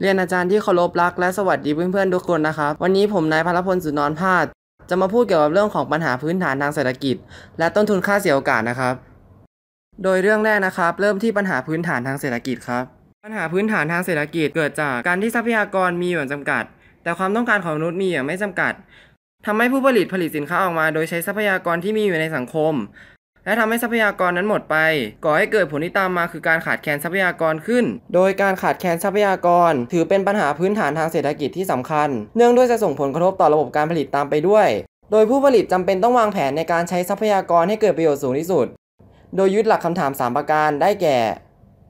เรียนอาจารย์ที่เคารพรักและสวัสดีเพื่อนๆทุกคนนะครับวันนี้ผมนายพลพลสุนนท์พาดจะมาพูดเกี่ยวกับเรื่องของปัญหาพื้นฐานทางเศรษฐกิจ และต้นทุนค่าเสียโอกาสนะครับ โดยเรื่องแรกนะครับ เริ่มที่ปัญหาพื้นฐานทางเศรษฐกิจครับ ปัญหาพื้นฐานทางเศรษฐกิจเกิดจากการที่ทรัพยากรมีอยู่จำกัด แต่ความต้องการของมนุษย์มีอย่างไม่จำกัด ทำให้ผู้ผลิตผลิตสินค้าออกมา โดยใช้ทรัพยากรที่มีอยู่ในสังคมและทำให้ทรัพยากรนั้นหมดไป ก่อให้เกิดผลที่ตามมาคือการขาดแคลนทรัพยากรขึ้น โดยการขาดแคลนทรัพยากร ถือเป็นปัญหาพื้นฐานทางเศรษฐกิจที่สำคัญ เนื่องด้วยจะส่งผลกระทบต่อระบบการผลิตตามไปด้วย โดยผู้ผลิตจำเป็นต้องวางแผนในการใช้ทรัพยากรให้เกิดประโยชน์สูงที่สุด โดยยึดหลักคำถาม 3 ประการได้แก่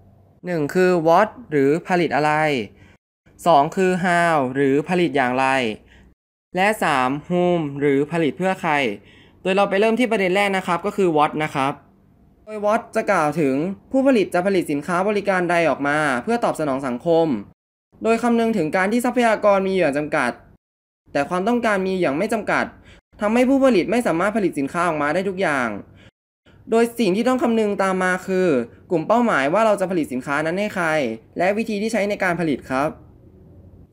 1. คือ what หรือผลิตอะไร 2. คือ how หรือผลิตอย่างไร และ 3. whom หรือผลิตเพื่อใครโดยเราไปเริ่มที่ประเด็นแรก นะครับก็คือวอตนะครับ โดยวอตจะกล่าวถึงผู้ผลิตจะผลิตสินค้าบริการใดออกมา เพื่อตอบสนองสังคม โดยคำนึงถึงการที่ทรัพยากรมีอย่างจำกัด แต่ความต้องการมีอย่างไม่จำกัดทำให้ผู้ผลิตไม่สามารถผลิตสินค้าออกมาได้ทุกอย่าง โดยสิ่งที่ต้องคำนึงตามมาคือ กลุ่มเป้าหมายว่าเราจะผลิตสินค้านั้นให้ใคร และวิธีที่ใช้ในการผลิตครับ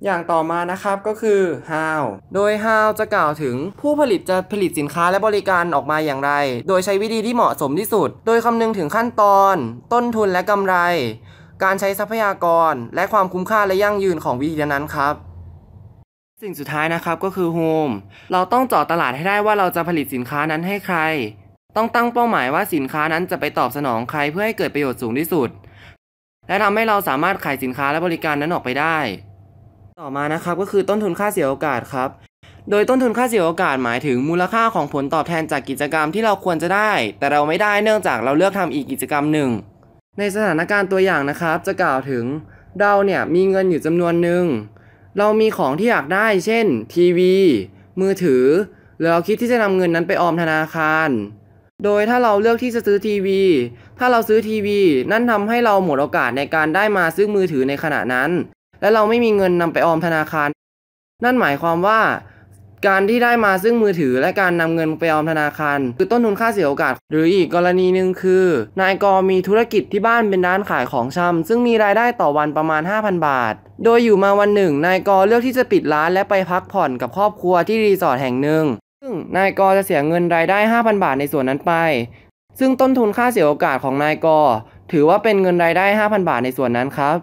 อย่างต่อมานะครับก็คือ how โดย how จะกล่าวถึงผู้ผลิตจะผลิตสินค้าและบริการออกมาอย่างไร โดยใช้วิธีที่เหมาะสมที่สุด โดยคำนึงถึงขั้นตอน ต้นทุนและกำไร การใช้ทรัพยากร และความคุ้มค่าและยั่งยืนของวิธีนั้นครับ สิ่งสุดท้ายนะครับก็คือ home เราต้องเจาะตลาดให้ได้ว่าเราจะผลิตสินค้านั้นให้ใคร ต้องตั้งเป้าหมายว่าสินค้านั้นจะไปตอบสนองใครเพื่อให้เกิดประโยชน์สูงที่สุด และทำให้เราสามารถขายสินค้าและบริการนั้นออกไปได้ต่อมานะครับก็คือต้นทุนค่าเสียโอกาสครับโดยต้นทุนค่าเสียโอกาสหมายถึงมูลค่าของผลตอบแทนจากกิจกรรมที่เราควรจะได้ แต่เราไม่ได้เนื่องจากเราเลือกทำอีกกิจกรรมหนึ่ง ในสถานการณ์ตัวอย่างนะครับจะกล่าวถึงเราเนี่ยมีเงินอยู่จำนวนหนึ่งเรามีของที่อยากได้ เช่นทีวีมือถือแล้วเราคิดที่จะนำเงินนั้นไปออมธนาคาร โดยถ้าเราเลือกที่จะซื้อทีวีถ้าเราซื้อทีวีนั่นทำให้เราหมดโอกาสในการได้มาซื้อมือถือในขณะนั้นและเราไม่มีเงินนำไปออมธนาคารนั่นหมายความว่า การที่ได้มาซึ่งมือถือและการนำเงินไปออมธนาคารคือต้นทุนค่าเสียโอกาส หรืออีกกรณีหนึ่งคือ นายกอมีธุรกิจที่บ้านเป็นร้านขายของชำ ซึ่งมีรายได้ต่อวันประมาณ 5,000 บาท โดยอยู่มาวันหนึ่ง นายกเลือกที่จะปิดร้านและไปพักผ่อนกับครอบครัวที่รีสอร์ทแห่งหนึ่ง ซึ่งนายกจะเสียเงินรายได้ 5,000 บาทในส่วนนั้นไป ซึ่งต้นทุนค่าเสียโอกาสของนายกถือว่าเป็นเงินรายได้ 5,000 บาทในส่วนนั้นครับ